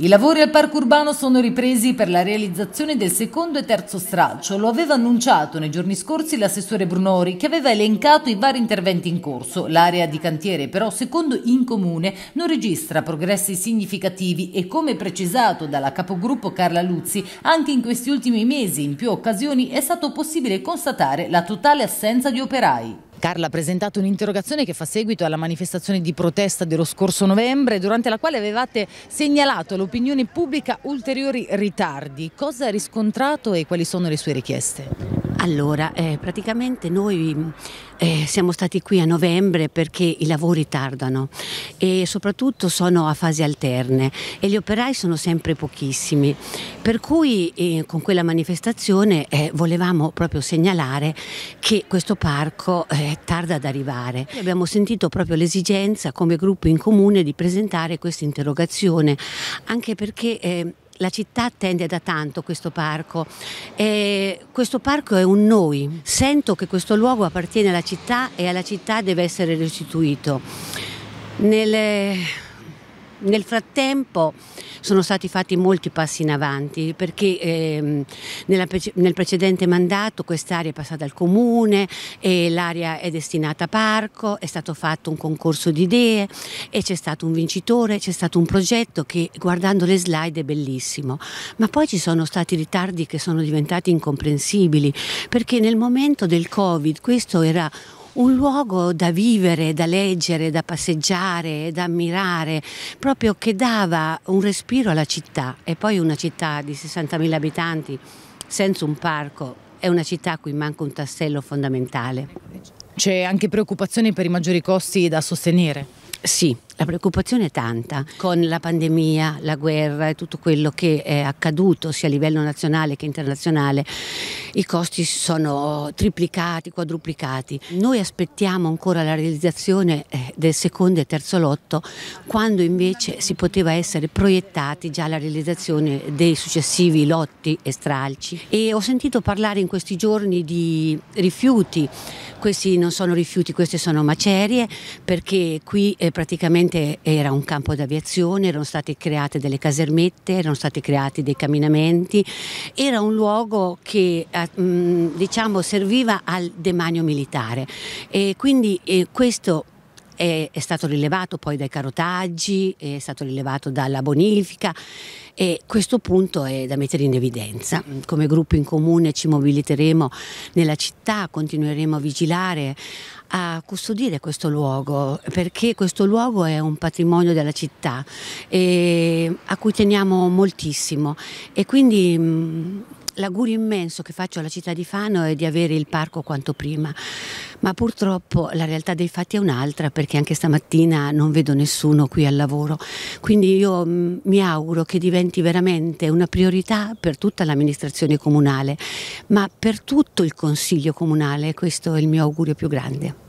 I lavori al parco urbano sono ripresi per la realizzazione del secondo e terzo straccio. Lo aveva annunciato nei giorni scorsi l'assessore Brunori che aveva elencato i vari interventi in corso. L'area di cantiere però, secondo in comune, non registra progressi significativi e come precisato dalla capogruppo Carla Luzzi, anche in questi ultimi mesi in più occasioni è stato possibile constatare la totale assenza di operai. Carla ha presentato un'interrogazione che fa seguito alla manifestazione di protesta dello scorso novembre, durante la quale avevate segnalato all'opinione pubblica ulteriori ritardi. Cosa ha riscontrato e quali sono le sue richieste? Allora, eh, praticamente noi mm, eh, siamo stati qui a novembre perché i lavori tardano e soprattutto sono a fasi alterne e gli operai sono sempre pochissimi, per cui eh, con quella manifestazione eh, volevamo proprio segnalare che questo parco eh, tarda ad arrivare. Abbiamo sentito proprio l'esigenza come gruppo in comune di presentare questa interrogazione, anche perché eh, la città attende da tanto questo parco. E questo parco è un noi. Sento che questo luogo appartiene alla città e alla città deve essere restituito. Nelle nel frattempo sono stati fatti molti passi in avanti perché ehm, nella, nel precedente mandato quest'area è passata al comune e l'area è destinata a parco, è stato fatto un concorso di idee e c'è stato un vincitore, c'è stato un progetto che guardando le slide è bellissimo, ma poi ci sono stati ritardi che sono diventati incomprensibili perché nel momento del Covid questo era un un luogo da vivere, da leggere, da passeggiare, da ammirare, proprio che dava un respiro alla città e poi una città di 60.000 abitanti senza un parco è una città a cui manca un tassello fondamentale. C'è anche preoccupazione per i maggiori costi da sostenere? Sì, la preoccupazione è tanta con la pandemia, la guerra e tutto quello che è accaduto sia a livello nazionale che internazionale. I costi sono triplicati, quadruplicati. Noi aspettiamo ancora la realizzazione eh, del secondo e terzo lotto quando invece si poteva essere proiettati già la realizzazione dei successivi lotti e stralci. E ho sentito parlare in questi giorni di rifiuti. Questi non sono rifiuti, queste sono macerie perché qui eh, praticamente Inizialmente era un campo d'aviazione, erano state create delle casermette, erano stati creati dei camminamenti, era un luogo che eh, diciamo, serviva al demanio militare e quindi eh, questo è, è stato rilevato poi dai carotaggi, è stato rilevato dalla bonifica e questo punto è da mettere in evidenza. Come gruppo in comune ci mobiliteremo nella città, continueremo a vigilare, a custodire questo luogo perché questo luogo è un patrimonio della città eh, a cui teniamo moltissimo e quindi mm, l'augurio immenso che faccio alla città di Fano è di avere il parco quanto prima, ma purtroppo la realtà dei fatti è un'altra perché anche stamattina non vedo nessuno qui al lavoro, quindi io mm, mi auguro che diventi veramente una priorità per tutta l'amministrazione comunale, ma per tutto il Consiglio comunale, questo è il mio augurio più grande.